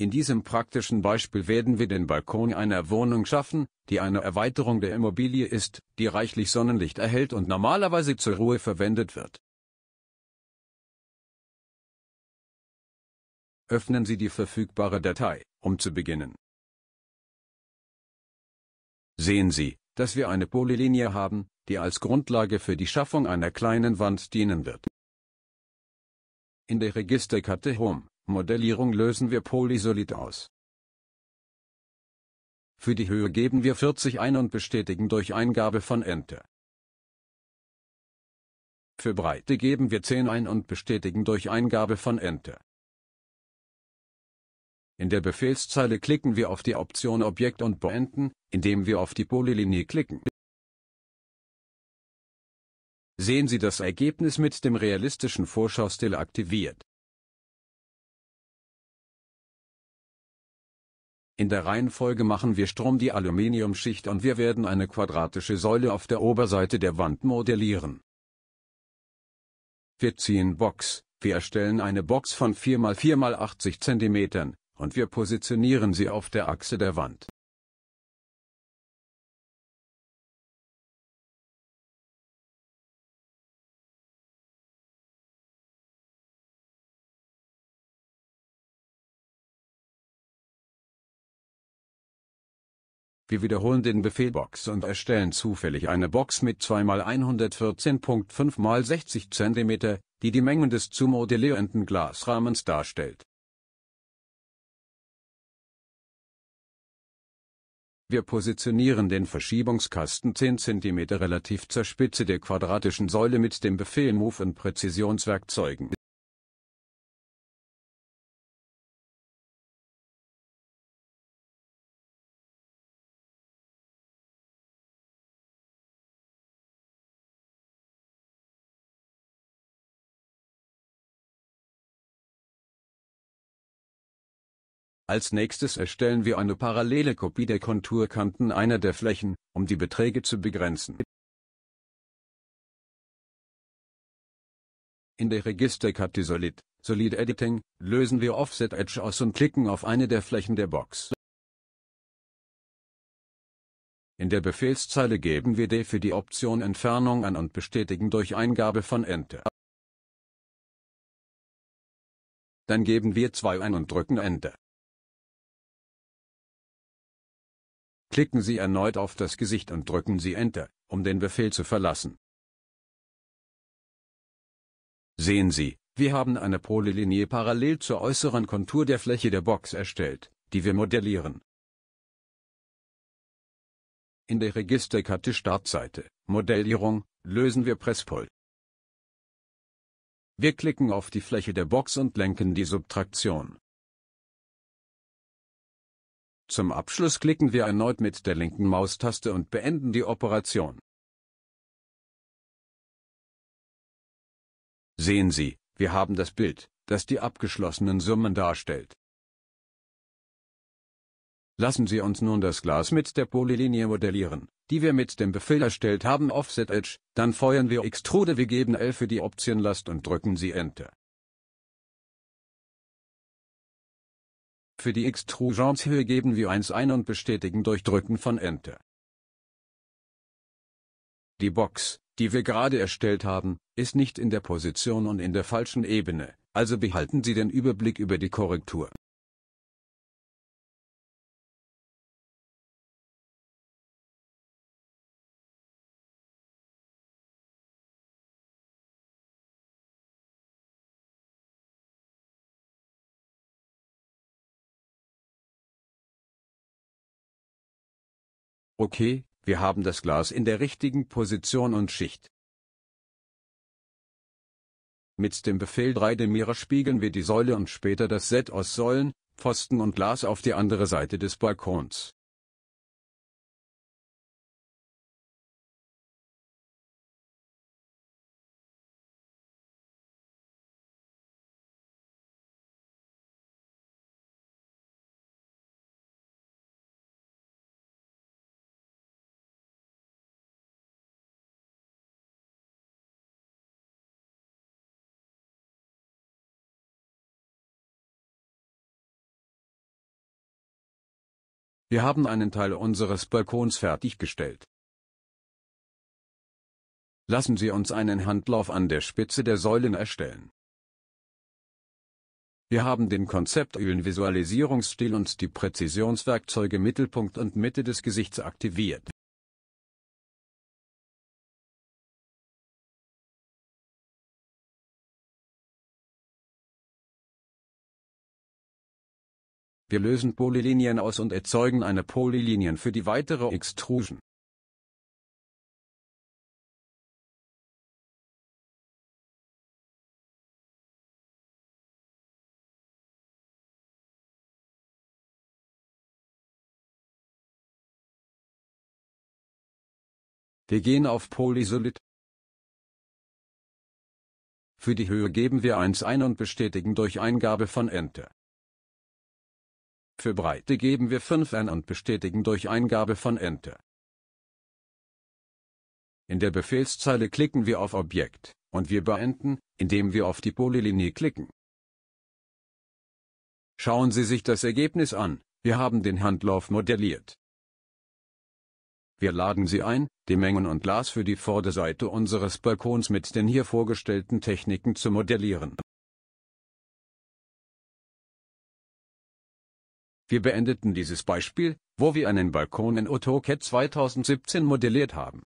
In diesem praktischen Beispiel werden wir den Balkon einer Wohnung schaffen, die eine Erweiterung der Immobilie ist, die reichlich Sonnenlicht erhält und normalerweise zur Ruhe verwendet wird. Öffnen Sie die verfügbare Datei, um zu beginnen. Sehen Sie, dass wir eine Polylinie haben, die als Grundlage für die Schaffung einer kleinen Wand dienen wird. In der Registerkarte Home Modellierung lösen wir Polysolid aus. Für die Höhe geben wir 40 ein und bestätigen durch Eingabe von Enter. Für Breite geben wir 10 ein und bestätigen durch Eingabe von Enter. In der Befehlszeile klicken wir auf die Option Objekt und beenden, indem wir auf die Polylinie klicken. Sehen Sie das Ergebnis mit dem realistischen Vorschaustil aktiviert. In der Reihenfolge machen wir Strom die Aluminiumschicht und wir werden eine quadratische Säule auf der Oberseite der Wand modellieren. Wir ziehen Box, wir erstellen eine Box von 4 x 4 x 80 cm, und wir positionieren sie auf der Achse der Wand Wir wiederholen den Befehl Box und erstellen zufällig eine Box mit 2x114.5 x 60 cm, die die Mengen des zu modellierenden Glasrahmens darstellt. Wir positionieren den Verschiebungskasten 10 cm relativ zur Spitze der quadratischen Säule mit dem Befehl Move und Präzisionswerkzeugen Als nächstes erstellen wir eine parallele Kopie der Konturkanten einer der Flächen, um die Beträge zu begrenzen. In der Registerkarte Solid, Solid Editing, lösen wir Offset Edge aus und klicken auf eine der Flächen der Box. In der Befehlszeile geben wir D für die Option Entfernung an und bestätigen durch Eingabe von Enter. Dann geben wir 2 ein und drücken Enter. Klicken Sie erneut auf das Gesicht und drücken Sie Enter, um den Befehl zu verlassen. Sehen Sie, wir haben eine Polelinie parallel zur äußeren Kontur der Fläche der Box erstellt, die wir modellieren. In der Registerkarte Startseite, Modellierung, lösen wir Presspol. Wir klicken auf die Fläche der Box und lenken die Subtraktion. Zum Abschluss klicken wir erneut mit der linken Maustaste und beenden die Operation. Sehen Sie, wir haben das Bild, das die abgeschlossenen Summen darstellt. Lassen Sie uns nun das Glas mit der Polylinie modellieren, die wir mit dem Befehl erstellt haben Offset Edge, dann feuern wir Extrude wir geben L für die Optionlast und drücken Sie Enter. Für die Extrusionshöhe geben wir 1 ein und bestätigen durch Drücken von Enter. Die Box, die wir gerade erstellt haben, ist nicht in der Position und in der falschen Ebene, also behalten Sie den Überblick über die Korrektur. Okay, wir haben das Glas in der richtigen Position und Schicht. Mit dem Befehl 3D Mirror spiegeln wir die Säule und später das Set aus Säulen, Pfosten und Glas auf die andere Seite des Balkons. Wir haben einen Teil unseres Balkons fertiggestellt. Lassen Sie uns einen Handlauf an der Spitze der Säulen erstellen. Wir haben den konzeptuellen Visualisierungsstil und die Präzisionswerkzeuge Mittelpunkt und Mitte des Gesichts aktiviert Wir lösen Polylinien aus und erzeugen eine Polylinien für die weitere Extrusion. Wir gehen auf Polysolid. Für die Höhe geben wir 1 ein und bestätigen durch Eingabe von Enter. Für Breite geben wir 5 an und bestätigen durch Eingabe von Enter. In der Befehlszeile klicken wir auf Objekt, und wir beenden, indem wir auf die Polylinie klicken. Schauen Sie sich das Ergebnis an, wir haben den Handlauf modelliert. Wir laden Sie ein, die Mengen und Glas für die Vorderseite unseres Balkons mit den hier vorgestellten Techniken zu modellieren. Wir beendeten dieses Beispiel, wo wir einen Balkon in AutoCAD 2017 modelliert haben